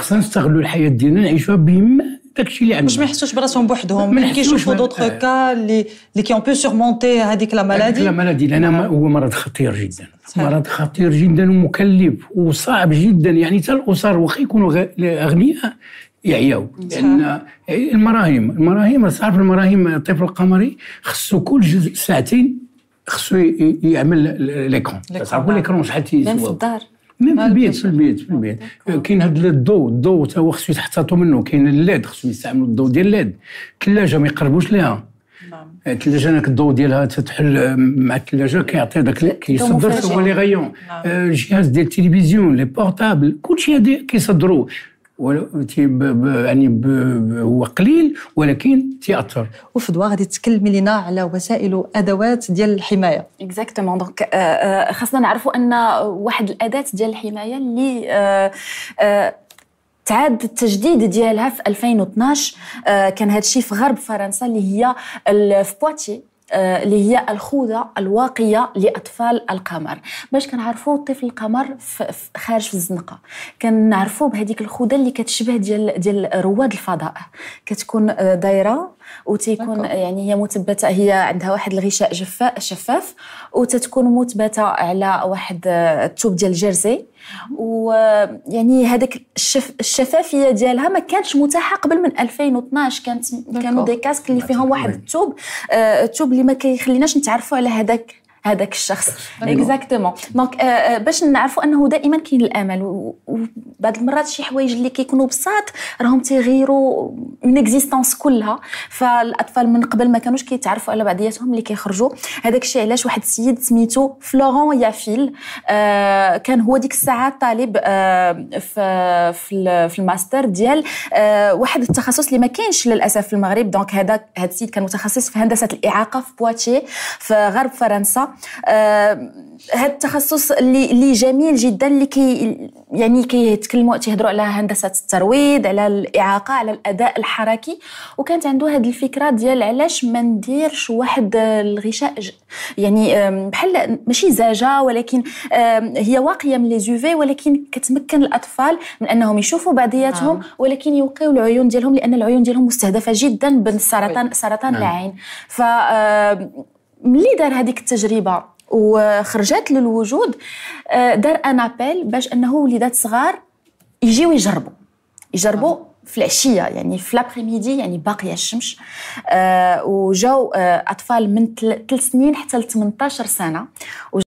خصنا نستغلوا الحياه ديالنا نعيشوها بما داكشي اللي عندنا باش ما يحسوش براسهم بوحدهم ما يحسوش بوحدهم دوطخ كا اللي اللي كيون بو سيغمونتي هذيك لا مالادي لا مالادي لان آه. هو مرض خطير جدا صحيح. مرض خطير جدا ومكلف وصعب جدا يعني حتى الاسر واخا يكونوا اغنياء يعياو لان المراهم المراهم تعرف المراهم الطفل القمري خصو كل جزء ساعتين خصو يعمل ليكرون تعرفوا ليكرون شحال تيزوا في الدار ميم في البيت في البيت في البيت كاين هاد الضو الضو تا هو خصو يتحتاطو منه كاين الليد خصو يستعملوا الضو ديال الليد الثلاجه ما يقربوش ليها نعم. الثلاجه آه، هناك الضو ديالها تتحل آه، مع الثلاجه كيعطي داك كيصدر هو لي غيون نعم. الجهاز آه، ديال التلفزيون لي بورتابل كلشي هادي كيصدروا يعني هو قليل ولكن تياثر وفي دوا غادي تكلمي لينا على وسائل وادوات ديال الحمايه اكزاكتومون دونك euh, euh, خاصنا نعرفوا ان واحد الاداه ديال الحمايه اللي آه، آه، تعاد التجديد ديالها في 2012 آه، كان هذا الشيء في غرب فرنسا اللي هي في بواتي آه، اللي هي الخوذه الواقيه لاطفال القمر باش كنعرفوا طفل القمر خارج في الزنقه كنعرفوا بهذيك الخوذه اللي كتشبه ديال ديال رواد الفضاء كتكون آه، دايره وتيكون يعني هي مثبته هي عندها واحد الغشاء جفاف شفاف وتتكون مثبته على واحد آه، التوب ديال الجرزي ويعني هذاك الشف... الشفافيه ديالها ما كانتش متاحه قبل من 2012 كانت كانوا دي كاسك اللي فيهم واحد التوب التوب اللي ما كيخليناش نتعرفوا على هذاك هذاك الشخص اكزاكتومون أيوه. آه، دونك آه، باش نعرفوا انه دائما كاين الامل وبعض المرات شي حوايج اللي كيكونوا بساط راهم تيغيروا اون اكزيستونس كلها فالاطفال من قبل ما كانوش كيتعرفوا على بعضياتهم اللي كيخرجوا هذاك الشيء علاش واحد السيد سميتو فلورون يافيل آه، كان هو ديك الساعه طالب في في, الماستر ديال واحد التخصص اللي ما كاينش للاسف في المغرب دونك هذا هذا السيد كان متخصص في هندسه الاعاقه في بواتيه في غرب فرنسا هذا آه، التخصص اللي اللي جميل جدا اللي كي يعني كيتكلموا تيهضروا على هندسه الترويض على الاعاقه على الاداء الحركي وكانت عنده هذه الفكره ديال علاش ما نديرش واحد الغشاء يعني بحال ماشي زاجه ولكن هي واقيه من لي زوفي ولكن كتمكن الاطفال من انهم يشوفوا بعضياتهم آه. ولكن يوقيو العيون ديالهم لان العيون ديالهم مستهدفه جدا بالسرطان سرطان نعم. العين ف ملي دار هذيك التجربه وخرجت للوجود آه، دار ان ابل باش انه وليدات صغار يجيو يجربوا يجربوا آه. في العشيه يعني في ميدي يعني باقيه الشمس آه وجاو آه اطفال من ثلاث سنين حتى ل 18 سنه